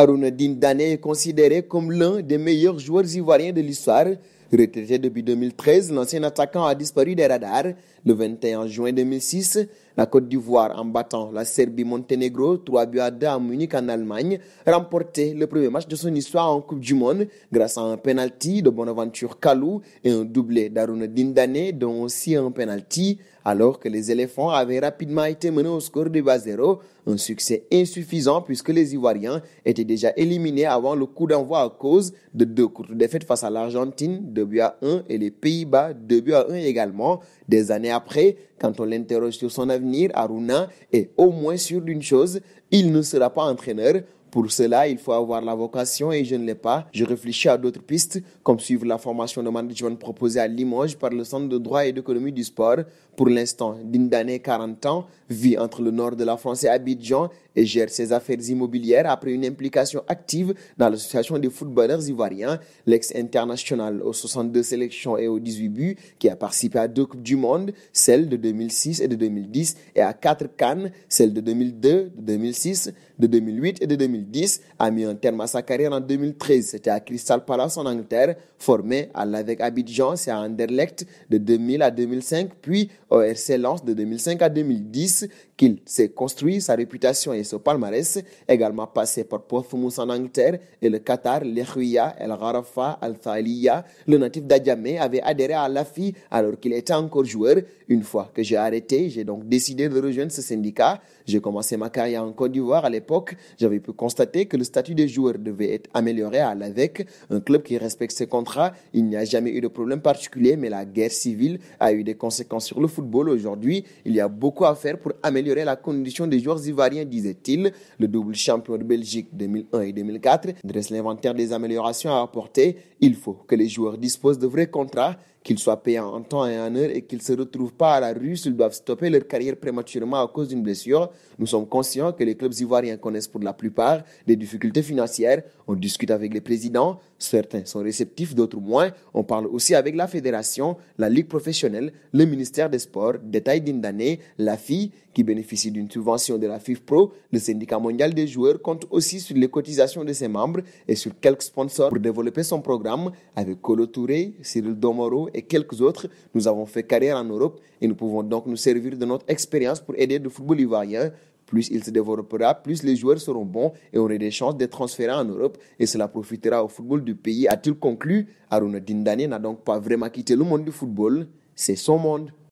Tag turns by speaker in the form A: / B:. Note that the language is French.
A: Harouna Dindane est considéré comme l'un des meilleurs joueurs ivoiriens de l'histoire. Retraité depuis 2013, l'ancien attaquant a disparu des radars le 21 juin 2006 la Côte d'Ivoire, en battant la Serbie-Monténégro 3 buts à 2 à Munich en Allemagne, remportait le premier match de son histoire en Coupe du Monde grâce à un penalty de Bonaventure Kalou et un doublé d'Aruna Dindane, dont aussi un penalty, alors que les éléphants avaient rapidement été menés au score de 0, un succès insuffisant puisque les Ivoiriens étaient déjà éliminés avant le coup d'envoi à cause de deux courtes défaites face à l'Argentine, 2 buts à 1, et les Pays-Bas, 2 buts à 1 également. Des années après, quand on l'interroge sur son avis, venir Aruna est au moins sûr d'une chose, il ne sera pas entraîneur pour cela, il faut avoir la vocation et je ne l'ai pas. Je réfléchis à d'autres pistes, comme suivre la formation de management proposée à Limoges par le Centre de droit et d'économie du sport. Pour l'instant, d'une 40 ans, vit entre le nord de la France et Abidjan et gère ses affaires immobilières après une implication active dans l'association des footballeurs ivoiriens, l'ex-international aux 62 sélections et aux 18 buts, qui a participé à deux Coupes du Monde, celle de 2006 et de 2010, et à quatre Cannes, celle de 2002, de 2006, de 2008 et de 2010. 2010, a mis un terme à sa carrière en 2013. C'était à Crystal Palace en Angleterre, formé à l'avec Abidjan, c'est à Anderlecht de 2000 à 2005, puis au RC Lens de 2005 à 2010, qu'il s'est construit sa réputation et son palmarès, également passé par Portsmouth en Angleterre et le Qatar, l'Echouya, El Gharafa, Al Thaliya. Le natif d'Adjamé avait adhéré à l'AFI alors qu'il était encore joueur. Une fois que j'ai arrêté, j'ai donc décidé de rejoindre ce syndicat. J'ai commencé ma carrière en Côte d'Ivoire à l'époque. J'avais pu construire constater que le statut des joueurs devait être amélioré à l'AVEC, un club qui respecte ses contrats. Il n'y a jamais eu de problème particulier, mais la guerre civile a eu des conséquences sur le football aujourd'hui. Il y a beaucoup à faire pour améliorer la condition des joueurs ivoiriens, disait-il. Le double champion de Belgique 2001 et 2004 dresse l'inventaire des améliorations à apporter. Il faut que les joueurs disposent de vrais contrats qu'ils soient payés en temps et en heure et qu'ils ne se retrouvent pas à la rue s'ils doivent stopper leur carrière prématurément à cause d'une blessure. Nous sommes conscients que les clubs ivoiriens connaissent pour la plupart des difficultés financières, on discute avec les présidents, certains sont réceptifs, d'autres moins. On parle aussi avec la fédération, la ligue professionnelle, le ministère des Sports, détail année la FI, qui bénéficie d'une subvention de la FIFPRO, le syndicat mondial des joueurs compte aussi sur les cotisations de ses membres et sur quelques sponsors pour développer son programme. Avec Colo Touré, Cyril Domoro et quelques autres, nous avons fait carrière en Europe et nous pouvons donc nous servir de notre expérience pour aider le football ivoirien plus il se développera, plus les joueurs seront bons et auront des chances de transférer en Europe et cela profitera au football du pays, a-t-il conclu. Aruna Dindani n'a donc pas vraiment quitté le monde du football, c'est son monde.